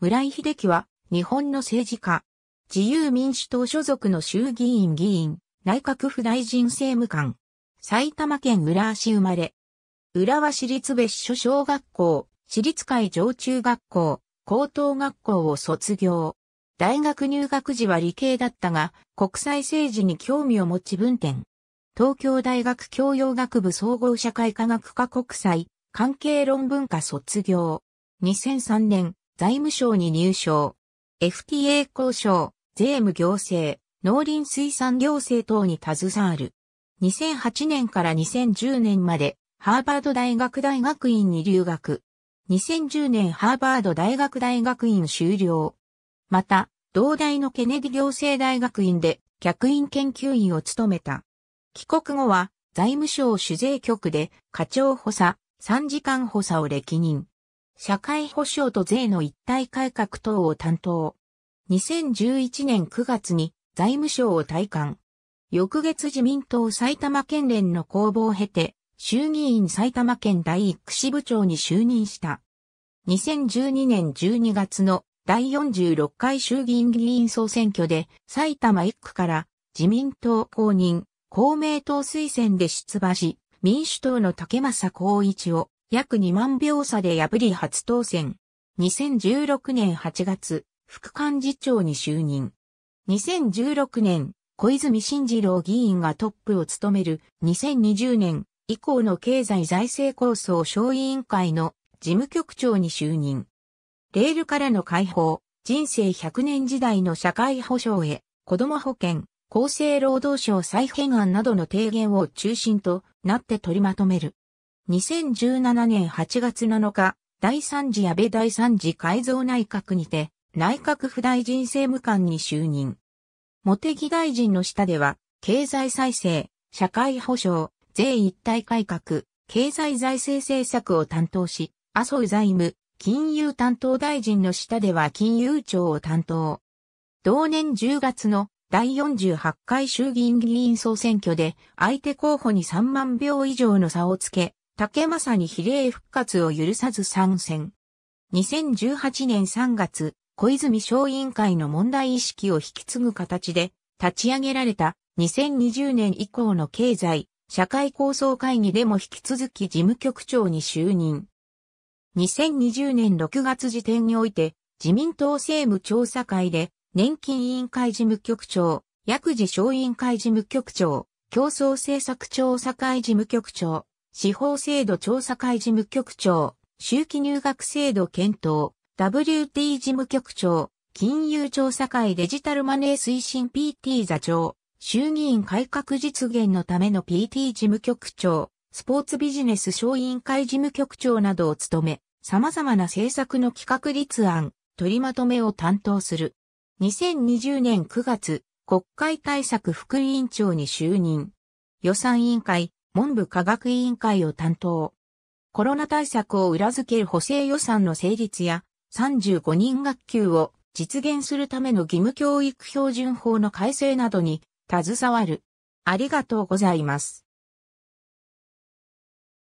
村井秀樹は、日本の政治家、自由民主党所属の衆議院議員、内閣府大臣政務官、埼玉県浦和市生まれ、浦和市立別所小学校、市立会上中学校、高等学校を卒業。大学入学時は理系だったが、国際政治に興味を持ち分店。東京大学教養学部総合社会科学科国際、関係論文科卒業。2003年、財務省に入省。FTA 交渉、税務行政、農林水産行政等に携わる。2008年から2010年まで、ハーバード大学大学院に留学。2010年ハーバード大学大学院修了。また、同大のケネディ行政大学院で客員研究員を務めた。帰国後は財務省主税局で課長補佐、参時間補佐を歴任。社会保障と税の一体改革等を担当。2011年9月に財務省を退官。翌月自民党埼玉県連の公募を経て、衆議院埼玉県第一区支部長に就任した。2012年12月の第46回衆議院議員総選挙で埼玉1区から自民党公認、公明党推薦で出馬し、民主党の竹正光一を約2万票差で破り初当選。2016年8月、副幹事長に就任。2016年、小泉進次郎議員がトップを務める2020年以降の経済財政構想小委員会の事務局長に就任。レールからの解放、人生100年時代の社会保障へ、子供保険、厚生労働省再編案などの提言を中心となって取りまとめる。2017年8月7日、第3次安倍第3次改造内閣にて、内閣府大臣政務官に就任。茂木大臣の下では、経済再生、社会保障、税一体改革、経済財政政策を担当し、麻生財務、金融担当大臣の下では金融庁を担当。同年10月の第48回衆議院議員総選挙で相手候補に3万票以上の差をつけ、竹政に比例復活を許さず参戦。2018年3月、小泉小委員会の問題意識を引き継ぐ形で立ち上げられた2020年以降の経済、社会構想会議でも引き続き事務局長に就任。2020年6月時点において、自民党政務調査会で、年金委員会事務局長、薬事小委員会事務局長、競争政策調査会事務局長、司法制度調査会事務局長、周期入学制度検討、WT 事務局長、金融調査会デジタルマネー推進 PT 座長、衆議院改革実現のための PT 事務局長、スポーツビジネス小委員会事務局長などを務め、様々な政策の企画立案、取りまとめを担当する。2020年9月、国会対策副委員長に就任。予算委員会、文部科学委員会を担当。コロナ対策を裏付ける補正予算の成立や35人学級を実現するための義務教育標準法の改正などに携わる。ありがとうございます。